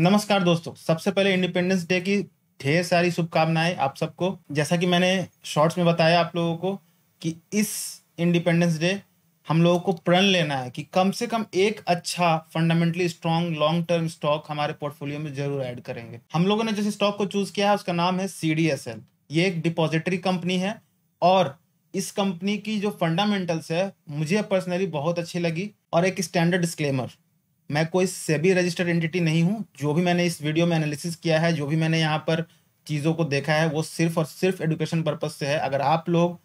नमस्कार दोस्तों सबसे पहले इंडिपेंडेंस डे की ढेर सारी शुभकामनाएं आप सबको जैसा कि मैंने शॉर्ट्स में बताया आप लोगों को कि इस इंडिपेंडेंस डे हम लोगों को प्रण लेना है कि कम से कम एक अच्छा fundamentally strong long term stock हमारे पोर्टफोलियो में जरूर ऐड करेंगे हम लोगों ने जिस स्टॉक को चूज किया है उसका नाम है सी ये एक डिपॉजिटरी कंपनी है और इस कंपनी की जो फंडामेंटल्स है मुझे पर्सनली बहुत अच्छी लगी और एक स्टैंडर्ड डिस्क्लेमर मैं कोई सेबी रजिस्टर्ड एंटिटी नहीं हूँ जो भी मैंने इस वीडियो में एनालिसिस किया है जो भी मैंने यहाँ पर चीज़ों को देखा है वो सिर्फ और सिर्फ एडुकेशन पर्पज़ से है अगर आप लोग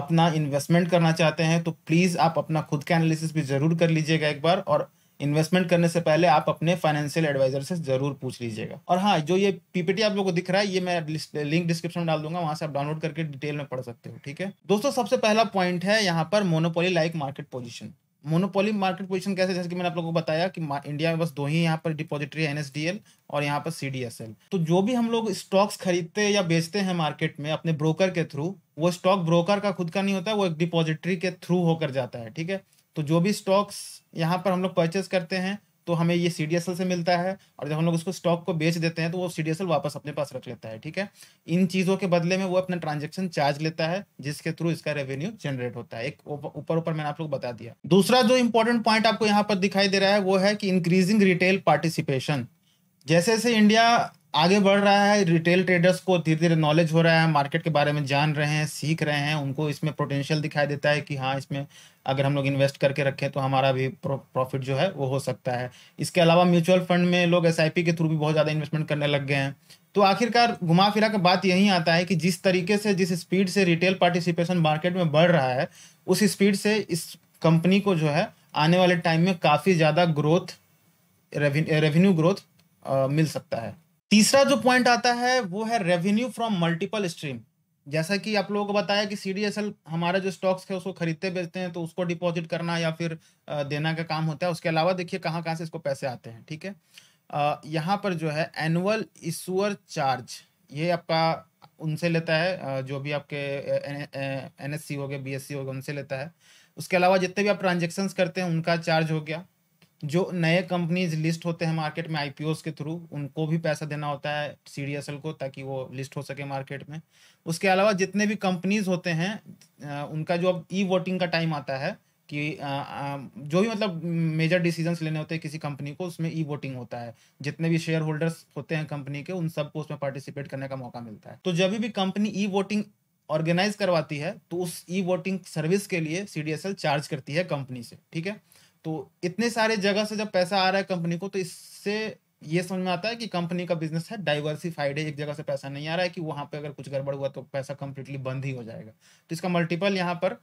अपना इन्वेस्टमेंट करना चाहते हैं तो प्लीज़ आप अपना खुद का एनालिसिस भी ज़रूर कर लीजिएगा एक बार और इन्वेस्टमेंट करने से पहले आप अपने फाइनेंशियल एडवाइजर से जरूर पूछ लीजिएगा और हाँ जो ये पीपीटी आप लोगों को दिख रहा है ये मैं लिंक डिस्क्रिप्शन में डाल दूंगा वहां से आप डाउनलोड करके डिटेल में पढ़ सकते हो ठीक है दोस्तों सबसे पहला पॉइंट है यहाँ पर monopoly like market position monopoly market position कैसे जैसे कि मैंने आप लोगों को बताया कि इंडिया में बस दो ही यहाँ पर डिपॉजिटरी एनएसडीएल और यहाँ पर सीडीएसएल तो जो भी हम लोग स्टॉक्स खरीदते या बेचते हैं मार्केट में अपने ब्रोकर के थ्रू वो स्टॉक ब्रोकर का खुद का नहीं होता वो एक डिपोजिटरी के थ्रू होकर जाता है ठीक है तो जो भी स्टॉक्स यहाँ पर हम लोग परचेस करते हैं तो हमें ये सी से मिलता है और जब हम लोग उसको स्टॉक को बेच देते हैं तो वो सी वापस अपने पास रख लेता है ठीक है इन चीज़ों के बदले में वो अपना ट्रांजेक्शन चार्ज लेता है जिसके थ्रू इसका रेवेन्यू जनरेट होता है एक ऊपर ऊपर मैंने आप लोग बता दिया दूसरा जो इंपॉर्टेंट पॉइंट आपको यहाँ पर दिखाई दे रहा है वो है कि इंक्रीजिंग रिटेल पार्टिसिपेशन जैसे जैसे इंडिया आगे बढ़ रहा है रिटेल ट्रेडर्स को धीरे धीरे नॉलेज हो रहा है मार्केट के बारे में जान रहे हैं सीख रहे हैं उनको इसमें पोटेंशियल दिखाई देता है कि हाँ इसमें अगर हम लोग इन्वेस्ट करके रखें तो हमारा भी प्रॉफिट जो है वो हो सकता है इसके अलावा म्यूचुअल फंड में लोग एस के थ्रू भी बहुत ज़्यादा इन्वेस्टमेंट करने लग गए हैं तो आखिरकार घुमा फिरा कर बात यही आता है कि जिस तरीके से जिस स्पीड से रिटेल पार्टिसिपेशन मार्केट में बढ़ रहा है उस स्पीड से इस कंपनी को जो है आने वाले टाइम में काफ़ी ज़्यादा ग्रोथ रेवेन्यू ग्रोथ मिल सकता है तीसरा जो पॉइंट आता है वो है रेवेन्यू फ्रॉम मल्टीपल स्ट्रीम जैसा कि आप लोगों को बताया कि सी डी एस एल हमारा जो स्टॉक्स है उसको खरीदते बेचते हैं तो उसको डिपॉजिट करना या फिर देना का काम होता है उसके अलावा देखिए कहाँ कहाँ से इसको पैसे आते हैं ठीक है यहाँ पर जो है एनुअल इशूअर चार्ज ये आपका उनसे लेता है जो भी आपके एन एस सी हो गए बी एस सी हो गए उनसे लेता है उसके अलावा जितने भी आप ट्रांजेक्शन करते हैं उनका चार्ज हो गया जो नए कंपनीज लिस्ट होते हैं मार्केट में आई के थ्रू उनको भी पैसा देना होता है सी को ताकि वो लिस्ट हो सके मार्केट में उसके अलावा जितने भी कंपनीज होते हैं उनका जो अब ई वोटिंग का टाइम आता है कि जो भी मतलब मेजर डिसीजंस लेने होते हैं किसी कंपनी को उसमें ई वोटिंग होता है जितने भी शेयर होल्डर्स होते हैं कंपनी के उन सबको उसमें पार्टिसिपेट करने का मौका मिलता है तो जब भी कंपनी ई वोटिंग ऑर्गेनाइज करवाती है तो उस ई वोटिंग सर्विस के लिए सी चार्ज करती है कंपनी से ठीक है तो इतने सारे जगह से जब पैसा आ रहा है कंपनी को तो इससे ये समझ में आता है कि कंपनी का बिजनेस है डाइवर्सिफाइड है एक जगह से पैसा नहीं आ रहा है कि वहां पे अगर कुछ गड़बड़ हुआ तो पैसा कंप्लीटली बंद ही हो जाएगा तो इसका मल्टीपल यहाँ पर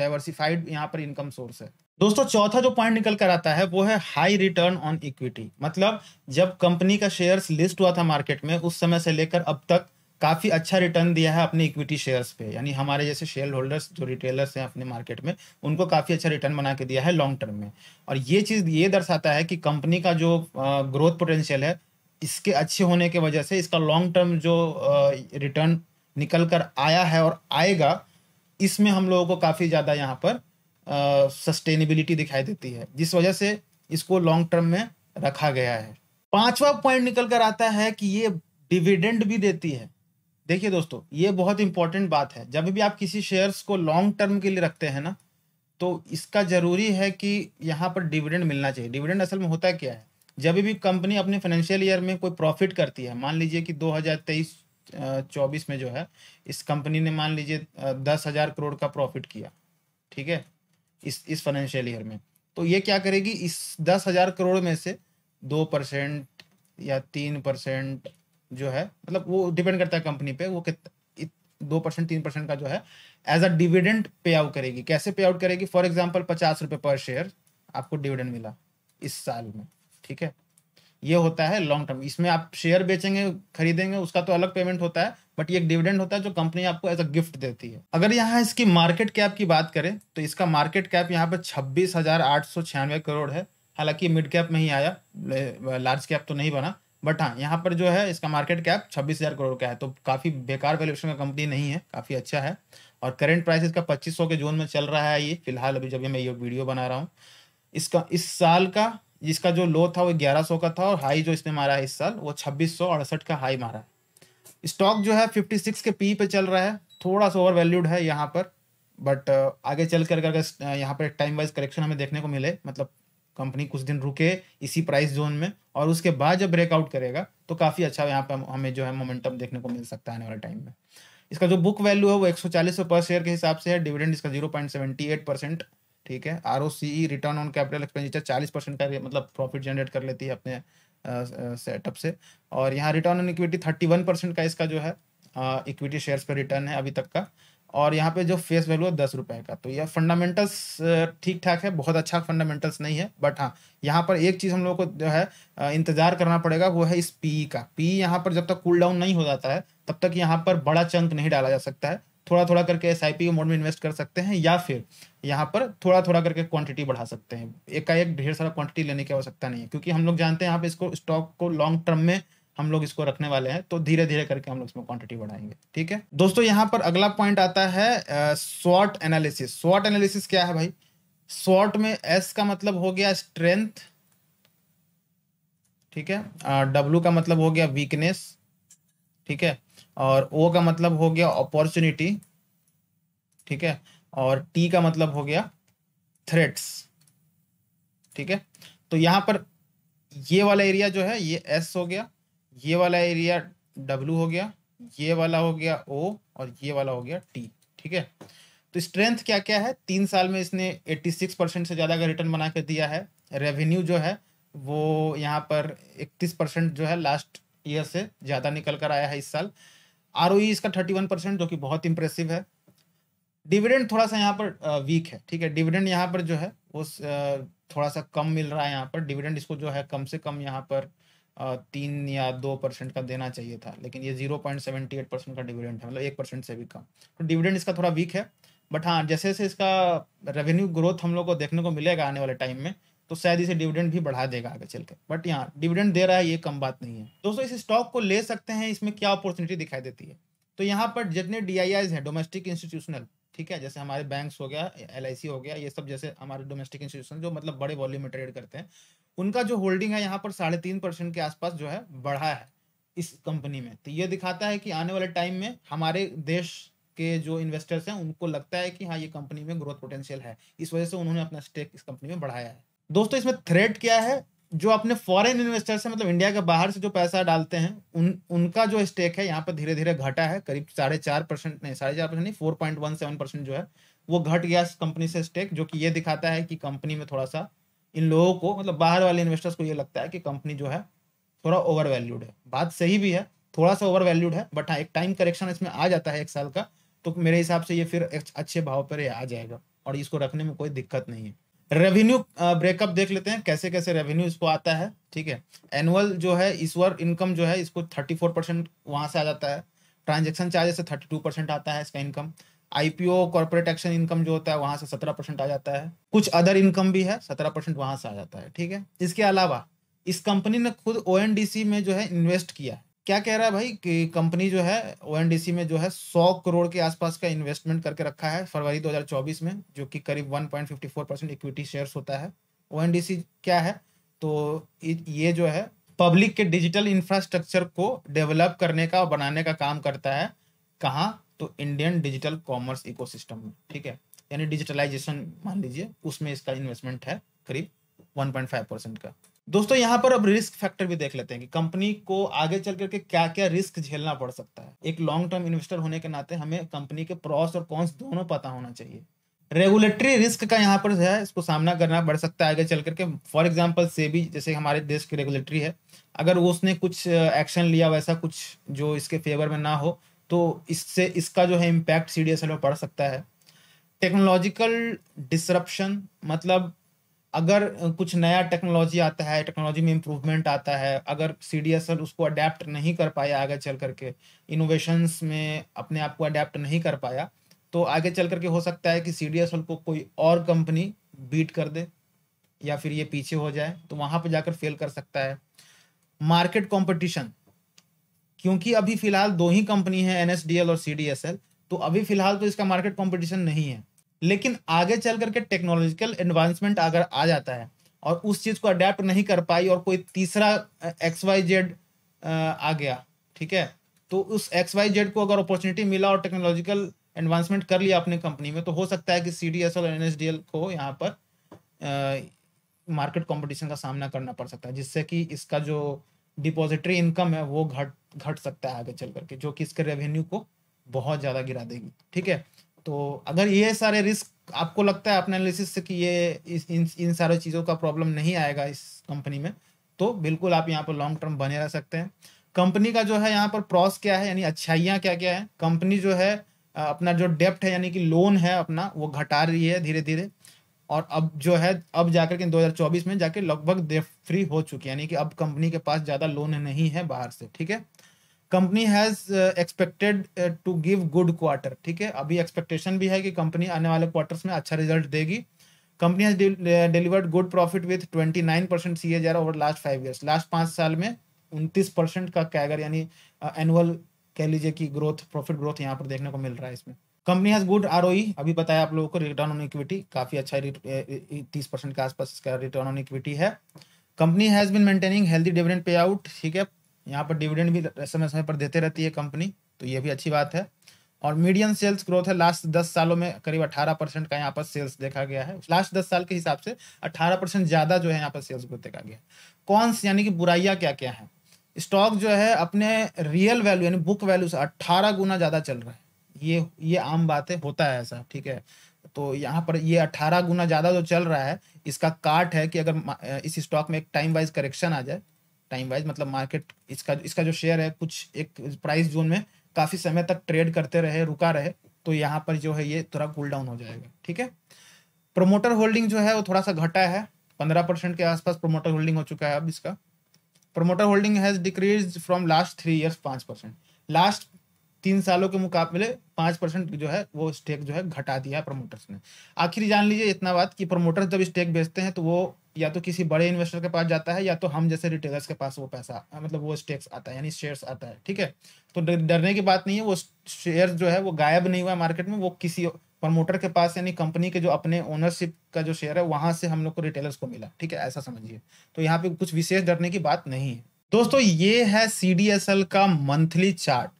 डाइवर्सिफाइड यहाँ पर इनकम सोर्स है दोस्तों चौथा जो पॉइंट निकल कर आता है वो है हाई रिटर्न ऑन इक्विटी मतलब जब कंपनी का शेयर्स लिस्ट हुआ था मार्केट में उस समय से लेकर अब तक काफ़ी अच्छा रिटर्न दिया है अपने इक्विटी शेयर्स पे यानी हमारे जैसे शेयर होल्डर्स जो रिटेलर्स हैं अपने मार्केट में उनको काफ़ी अच्छा रिटर्न बना के दिया है लॉन्ग टर्म में और ये चीज़ ये दर्शाता है कि कंपनी का जो ग्रोथ पोटेंशियल है इसके अच्छे होने की वजह से इसका लॉन्ग टर्म जो रिटर्न निकल कर आया है और आएगा इसमें हम लोगों को काफ़ी ज़्यादा यहाँ पर सस्टेनेबिलिटी दिखाई देती है जिस वजह से इसको लॉन्ग टर्म में रखा गया है पांचवा पॉइंट निकल कर आता है कि ये डिविडेंड भी देती है देखिए दोस्तों ये बहुत इंपॉर्टेंट बात है जब भी आप किसी शेयर्स को लॉन्ग टर्म के लिए रखते हैं ना तो इसका ज़रूरी है कि यहाँ पर डिविडेंड मिलना चाहिए डिविडेंड असल में होता क्या है जब भी कंपनी अपने फाइनेंशियल ईयर में कोई प्रॉफिट करती है मान लीजिए कि 2023 24 में जो है इस कंपनी ने मान लीजिए दस हज़ार करोड़ का प्रॉफिट किया ठीक है इस इस फाइनेंशियल ईयर में तो ये क्या करेगी इस दस हज़ार करोड़ में से दो परसेंट या तीन परसेंट जो है मतलब वो डिपेंड करता है कंपनी पे वो दो परसेंट तीन परसेंट का जो है as a dividend pay out करेगी कैसे पे आउट करेगी फॉर एग्जाम्पल पचास रुपए पर शेयर आपको डिविडेंड मिला इस साल में ठीक है ये होता है लॉन्ग टर्म इसमें आप शेयर बेचेंगे खरीदेंगे उसका तो अलग पेमेंट होता है बट ये एक डिविडेंड होता है जो कंपनी आपको एज अ गिफ्ट देती है अगर यहाँ इसकी मार्केट कैप की बात करें तो इसका मार्केट कैप यहाँ पर छब्बीस हजार आठ सौ छियानवे करोड़ है हालांकि मिड कैप में ही आया लार्ज कैप तो नहीं बना बट हाँ यहाँ पर जो है इसका मार्केट कैप छब्बीस हज़ार करोड़ का है तो काफ़ी बेकार वैल्यूएशन का कंपनी नहीं है काफ़ी अच्छा है और करंट प्राइस इसका पच्चीस सौ के जोन में चल रहा है ये फिलहाल अभी जब मैं ये वीडियो बना रहा हूँ इसका इस साल का जिसका जो लो था वो ग्यारह सौ का था और हाई जो इसने मारा है इस साल वो छब्बीस सौ अड़सठ का हाई मारा है स्टॉक जो है फिफ्टी सिक्स के पी पे चल रहा है थोड़ा सा ओवर वैल्यूड है यहाँ पर बट आगे चल कर अगर यहाँ पर टाइम वाइज करेक्शन हमें देखने को मिले मतलब कंपनी कुछ दिन रुके इसी प्राइस जोन में और उसके बाद जब ब्रेकआउट करेगा तो काफ़ी अच्छा यहाँ पे हमें जो है मोमेंटम देखने को मिल सकता है आने वाले टाइम में इसका जो बुक वैल्यू है वो एक सौ पर शेयर के हिसाब से है डिविडेंड इसका जीरो परसेंट ठीक है R return on capital expenditure चालीस परसेंट का मतलब प्रॉफिट जनरेट कर लेती है अपने सेटअप से और यहाँ return on equity thirty one percent का इसका जो है इक्विटी शेयर्स पर रिटर्न है अभी तक का और यहाँ पे जो फेस वैल्यू है दस रुपये का तो यह फंडामेंटल्स ठीक ठाक है बहुत अच्छा फंडामेंटल्स नहीं है बट हाँ यहाँ पर एक चीज़ हम लोग को जो है इंतज़ार करना पड़ेगा वो है इस पी e का पी e यहाँ पर जब तक कूल डाउन नहीं हो जाता है तब तक यहाँ पर बड़ा चंक नहीं डाला जा सकता है थोड़ा थोड़ा करके एस के मोड में इन्वेस्ट कर सकते हैं या फिर यहाँ पर थोड़ा थोड़ा करके क्वांटिटी बढ़ा सकते हैं एक का एक ढेर सारा क्वांटिटी लेने की आवश्यकता नहीं है क्योंकि हम लोग जानते हैं यहाँ पे इसको स्टॉक को लॉन्ग टर्म में हम लोग इसको रखने वाले हैं तो धीरे धीरे करके हम लोग इसमें क्वांटिटी बढ़ाएंगे ठीक है दोस्तों यहाँ पर अगला पॉइंट आता है स्वॉट एनालिसिस स्वॉट एनालिसिस क्या है भाई स्वॉट में एस का मतलब हो गया स्ट्रेंथ ठीक है डब्ल्यू का मतलब हो गया वीकनेस ठीक है और ओ का मतलब हो गया अपॉर्चुनिटी ठीक है और टी का मतलब हो गया थ्रेट्स ठीक है तो यहां पर ये वाला एरिया जो है ये एस हो गया ये वाला एरिया डब्लू हो गया ये वाला हो गया ओ और ये वाला हो गया टी ठीक है तो स्ट्रेंथ क्या क्या है तीन साल में इसने 86 परसेंट से ज़्यादा का रिटर्न बना के दिया है रेवेन्यू जो है वो यहाँ पर 31 परसेंट जो है लास्ट ईयर से ज़्यादा निकल कर आया है इस साल आर e इसका थर्टी परसेंट जो कि बहुत इंप्रेसिव है डिविडेंड थोड़ा सा यहाँ पर वीक है ठीक है डिविडेंड यहाँ पर जो है वो थोड़ा सा कम मिल रहा है यहाँ पर डिविडेंड इसको जो है कम से कम यहाँ पर तीन या दो परसेंट का देना चाहिए था लेकिन ये zero point seventy eight percent का डिविडेंड है मतलब एक परसेंट से भी कम तो डिविडेंड इसका थोड़ा वीक है बट हाँ जैसे जैसे इसका रेवेन्यू ग्रोथ हम लोग को देखने को मिलेगा आने वाले टाइम में तो शायद इसे डिविडेंड भी बढ़ा देगा आगे चल के बट यहाँ डिविडेंड दे रहा है ये कम बात नहीं है दोस्तों इस स्टॉक को ले सकते हैं इसमें क्या अपॉर्चुनिटी दिखाई देती है तो यहाँ पर जितने डी आई हैं डोमेस्टिक इंस्टीट्यूशनल ठीक है जैसे हमारे बैंक्स हो गया एल हो गया ये सब जैसे हमारे डोमेस्टिक इंस्टीट्यूशन जो मतलब बड़े वॉल्यूम में ट्रेड करते हैं उनका जो होल्डिंग है यहाँ पर साढ़े तीन परसेंट के आसपास जो है बढ़ा है इस कंपनी में तो ये दिखाता है कि आने वाले टाइम में हमारे देश के जो इन्वेस्टर्स हैं उनको लगता है कि हाँ ये कंपनी में ग्रोथ पोटेंशियल है इस वजह से उन्होंने अपना स्टेक इस कंपनी में बढ़ाया है दोस्तों इसमें थ्रेड क्या है जो अपने फॉरेन इन्वेस्टर्स है मतलब इंडिया के बाहर से जो पैसा डालते हैं उन उनका जो स्टेक है यहाँ पर धीरे धीरे घटा है करीब साढ़े चार परसेंट नहीं साढ़े चार परसेंट नहीं four point one seven percent जो है वो घट गया कंपनी से स्टेक जो कि ये दिखाता है कि कंपनी में थोड़ा सा इन लोगों को मतलब बाहर वाले इन्वेस्टर्स को ये लगता है कि कंपनी जो है थोड़ा ओवर वैल्यूड है बात सही भी है थोड़ा सा ओवर वैल्यूड है बट हाँ एक टाइम करेक्शन इसमें आ जाता है एक साल का तो मेरे हिसाब से ये फिर अच्छे भाव पर आ जाएगा और इसको रखने में कोई दिक्कत नहीं है रेवेन्यू ब्रेकअप uh, देख लेते हैं कैसे कैसे रेवेन्यू इसको आता है ठीक है एनुअल जो है ईश्वर इनकम जो है इसको थर्टी फोर परसेंट वहाँ से आ जाता है ट्रांजेक्शन चार्जेस से थर्टी टू परसेंट आता है इसका income IPO corporate action income जो होता है वहाँ से सत्रह परसेंट आ जाता है कुछ अदर इनकम भी है सत्रह परसेंट वहाँ से आ जाता है ठीक है इसके अलावा इस कंपनी ने खुद ओ में जो है इन्वेस्ट किया है क्या कह रहा है भाई कि कंपनी जो है ओ में जो है सौ करोड़ के आसपास का इन्वेस्टमेंट करके रखा है फरवरी 2024 में जो कि करीब 1.54 परसेंट इक्विटी शेयर्स होता है ओ क्या है तो ये जो है पब्लिक के डिजिटल इंफ्रास्ट्रक्चर को डेवलप करने का और बनाने का काम करता है कहाँ तो इंडियन डिजिटल कॉमर्स इकोसिस्टम में ठीक है यानी डिजिटलाइजेशन मान लीजिए उसमें इसका इन्वेस्टमेंट है करीब वन परसेंट का दोस्तों यहाँ पर अब रिस्क फैक्टर भी देख लेते हैं कि कंपनी को आगे चल करके क्या क्या रिस्क झेलना पड़ सकता है एक लॉन्ग टर्म इन्वेस्टर होने के नाते हमें कंपनी के प्रॉस और कॉन्स दोनों पता होना चाहिए रेगुलेटरी रिस्क का यहाँ पर जो है इसको सामना करना पड़ सकता है आगे चल करके फॉर एग्जाम्पल सेबी जैसे हमारे देश की रेगुलेटरी है अगर उसने कुछ एक्शन लिया वैसा कुछ जो इसके फेवर में ना हो तो इससे इसका जो है impact C D S L में पड़ सकता है टेक्नोलॉजिकल डिसरप्शन मतलब अगर कुछ नया टेक्नोलॉजी आता है टेक्नोलॉजी में इम्प्रूवमेंट आता है अगर सी डी एस एल उसको अडेप्ट नहीं कर पाया आगे चल करके इनोवेशंस में अपने आप को अडेप्ट नहीं कर पाया तो आगे चल करके हो सकता है कि सी डी एस एल को कोई और कंपनी बीट कर दे या फिर ये पीछे हो जाए तो वहां पर जाकर फेल कर सकता है मार्केट कॉम्पिटिशन क्योंकि अभी फिलहाल दो ही कंपनी है एन एस डी एल और सी डी एस एल तो अभी फिलहाल तो इसका मार्केट कॉम्पिटिशन नहीं है लेकिन आगे चल करके टेक्नोलॉजिकल एडवांसमेंट अगर आ जाता है और उस चीज़ को अडेप्ट नहीं कर पाई और कोई तीसरा एक्स वाई जेड आ गया ठीक है तो उस एक्स वाई जेड को अगर अपॉर्चुनिटी मिला और टेक्नोलॉजिकल एडवांसमेंट कर लिया अपने कंपनी में तो हो सकता है कि सी डी एस और एन एस डी एल को यहाँ पर मार्केट कंपटीशन का सामना करना पड़ सकता है जिससे कि इसका जो डिपॉजिटरी इनकम है वो घट घट सकता है आगे चल करके जो कि इसके रेवेन्यू को बहुत ज़्यादा गिरा देगी ठीक है तो अगर ये सारे रिस्क आपको लगता है अपने एनालिसिस से कि ये इन इन सारे चीज़ों का प्रॉब्लम नहीं आएगा इस कंपनी में तो बिल्कुल आप यहाँ पर लॉन्ग टर्म बने रह सकते हैं कंपनी का जो है यहाँ पर प्रॉस क्या है यानी अच्छाइयाँ क्या क्या है कंपनी जो है अपना जो डेप्ट है यानी कि लोन है अपना वो घटा रही है धीरे धीरे और अब जो है अब जाकर के 2024 में जाके लगभग डेफ फ्री हो चुकी है यानी कि अब कंपनी के पास ज़्यादा लोन नहीं है बाहर से ठीक है company has expected to give good quarter ठीक है अभी एक्सपेक्टेशन भी है कि कंपनी आने वाले क्वार्टर्स में अच्छा रिजल्ट देगी company has delivered good profit with twenty nine percent C over last five years last पाँच साल में उनतीस परसेंट का कैगर यानी एनुअल uh, कह लीजिए कि ग्रोथ प्रॉफिट ग्रोथ यहाँ पर देखने को मिल रहा है इसमें कंपनी हैज गुड आर अभी बताया आप लोगों को रिटर्न ऑन इक्विटी काफी अच्छा uh, uh, तीस परसेंट के आसपास इसका रिटर्न ऑन इक्विटी है company has been maintaining healthy dividend pay out ठीक है यहाँ पर डिविडेंड भी समय समय पर देते रहती है कंपनी तो ये भी अच्छी बात है और मीडियम सेल्स ग्रोथ है लास्ट दस सालों में करीब अठारह परसेंट का यहाँ पर सेल्स देखा गया है लास्ट दस साल के हिसाब से अठारह परसेंट ज़्यादा जो है यहाँ पर सेल्स ग्रोथ देखा गया कौन कॉन्स यानी कि बुराइयाँ क्या क्या है स्टॉक जो है अपने रियल वैल्यू यानी बुक वैल्यू से अट्ठारह गुना ज़्यादा चल रहा है ये ये आम बात है होता है ऐसा ठीक है तो यहाँ पर ये अट्ठारह गुना ज़्यादा जो चल रहा है इसका काट है कि अगर इस स्टॉक में एक टाइम वाइज करेक्शन आ जाए टाइम वाइज मतलब मार्केट इसका इसका जो शेयर है कुछ एक प्राइस जोन में काफ़ी समय तक ट्रेड करते रहे रुका रहे तो यहाँ पर जो है ये थोड़ा कूल डाउन हो जाएगा ठीक है प्रोमोटर होल्डिंग जो है वो थोड़ा सा घटा है पंद्रह परसेंट के आसपास प्रोमोटर होल्डिंग हो चुका है अब इसका promoter holding has decrease from last three years पांच परसेंट लास्ट तीन सालों के मुकाबले पांच परसेंट जो है वो स्टेक जो है घटा दिया प्रमोटर्स ने आखिर जान लीजिए इतना बात कि प्रमोटर्स जब स्टेक बेचते हैं तो वो या तो किसी बड़े इन्वेस्टर के पास जाता है या तो हम जैसे रिटेलर्स के पास वो पैसा मतलब वो स्टेक्स आता है यानी शेयर्स आता है ठीक है तो डरने की बात नहीं है वो शेयर्स जो है वो गायब नहीं हुआ है मार्केट में वो किसी प्रमोटर के पास यानी कंपनी के जो अपने ओनरशिप का जो शेयर है वहां से हम लोग को रिटेलर्स को मिला ठीक है ऐसा समझिए तो यहाँ पे कुछ विशेष डरने की बात नहीं है दोस्तों ये है सी का मंथली चार्ट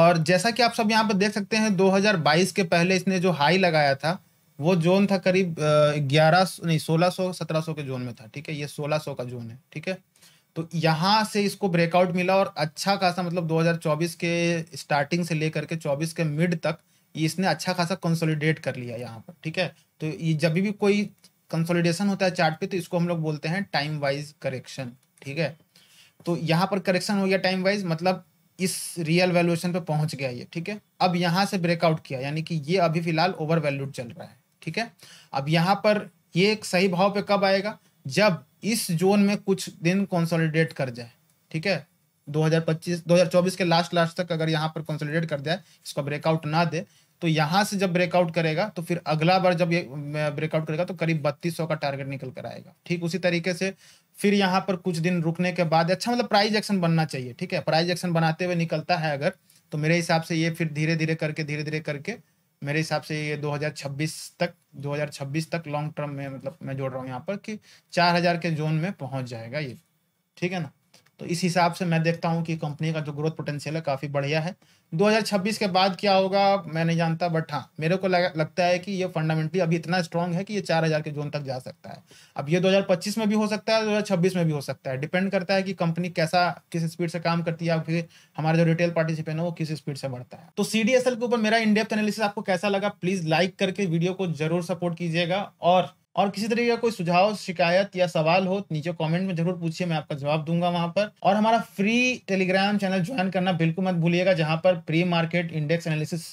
और जैसा कि आप सब यहाँ पर देख सकते हैं 2022 के पहले इसने जो हाई लगाया था वो जोन था करीब ग्यारह नहीं सोलह सौ सत्रह सौ के जोन में था ठीक है ये सोलह सौ का जोन है ठीक है तो यहाँ से इसको ब्रेकआउट मिला और अच्छा खासा मतलब 2024 के स्टार्टिंग से लेकर के 24 के मिड तक इसने अच्छा खासा कंसोलिडेट कर लिया यहाँ पर ठीक है तो ये जब भी कोई कंसोलिडेशन होता है चार्ट पे तो इसको हम लोग बोलते हैं टाइम वाइज करेक्शन ठीक है तो यहाँ पर करेक्शन हो गया टाइम वाइज मतलब इस रियल वैल्यूएशन पे पहुंच गया ये ठीक है अब यहाँ से ब्रेकआउट किया यानी कि ये अभी फिलहाल ओवर वैल्यूड चल रहा है ठीक है अब यहाँ पर ये एक सही भाव पे कब आएगा जब इस जोन में कुछ दिन कंसोलिडेट कर जाए ठीक है 2025 2024 के लास्ट लास्ट तक अगर यहाँ पर कंसोलिडेट कर जाए इसको ब्रेकआउट ना दे तो यहाँ से जब ब्रेकआउट करेगा तो फिर अगला बार जब ये ब्रेकआउट करेगा तो करीब बत्तीस का टारगेट निकल कर आएगा ठीक उसी तरीके से फिर यहाँ पर कुछ दिन रुकने के बाद अच्छा मतलब प्राइज एक्शन बनना चाहिए ठीक है प्राइज एक्शन बनाते हुए निकलता है अगर तो मेरे हिसाब से ये फिर धीरे धीरे करके धीरे धीरे करके मेरे हिसाब से ये 2026 तक 2026 तक लॉन्ग टर्म में मतलब मैं जोड़ रहा हूँ यहाँ पर कि 4000 के जोन में पहुंच जाएगा ये ठीक है ना तो इस हिसाब से मैं देखता हूँ कि कंपनी का जो ग्रोथ पोटेंशियल है काफ़ी बढ़िया है 2026 के बाद क्या होगा मैं नहीं जानता बट हाँ मेरे को लग, लगता है कि ये फंडामेंटली अभी इतना स्ट्रांग है कि ये 4000 के जोन तक जा सकता है अब ये 2025 में भी हो सकता है 2026 में भी हो सकता है डिपेंड करता है कि कंपनी कैसा किस स्पीड से काम करती है फिर हमारे जो रिटेल पार्टिसिपेंट है वो किस स्पीड से बढ़ता है तो सी के ऊपर मेरा इंडेप्थ एनालिसिस आपको कैसा लगा प्लीज लाइक करके वीडियो को जरूर सपोर्ट कीजिएगा और और किसी तरीके का कोई सुझाव शिकायत या सवाल हो नीचे कमेंट में जरूर पूछिए मैं आपका जवाब दूंगा वहां पर और हमारा फ्री टेलीग्राम चैनल ज्वाइन करना बिल्कुल मत भूलिएगा जहां पर pre market index analysis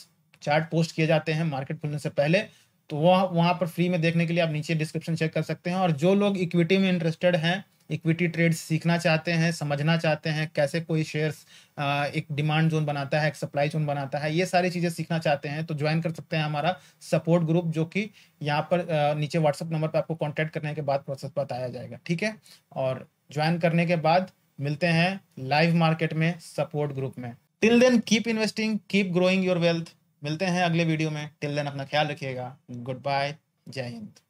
chart post किए जाते हैं मार्केट खुलने से पहले तो वह वहाँ पर फ्री में देखने के लिए आप नीचे डिस्क्रिप्शन चेक कर सकते हैं और जो लोग इक्विटी में इंटरेस्टेड हैं इक्विटी ट्रेड सीखना चाहते हैं समझना चाहते हैं कैसे कोई शेयर्स एक डिमांड जोन बनाता है एक सप्लाई जोन बनाता है ये सारी चीज़ें सीखना चाहते हैं तो ज्वाइन कर सकते हैं हमारा सपोर्ट ग्रुप जो कि यहाँ पर नीचे व्हाट्सअप नंबर पर आपको कॉन्टैक्ट करने के बाद प्रोसेस बताया जाएगा ठीक है और ज्वाइन करने के बाद मिलते हैं लाइव मार्केट में सपोर्ट ग्रुप में till then keep investing keep growing your wealth मिलते हैं अगले वीडियो में टिल देन अपना ख्याल रखिएगा गुड बाय जय हिंद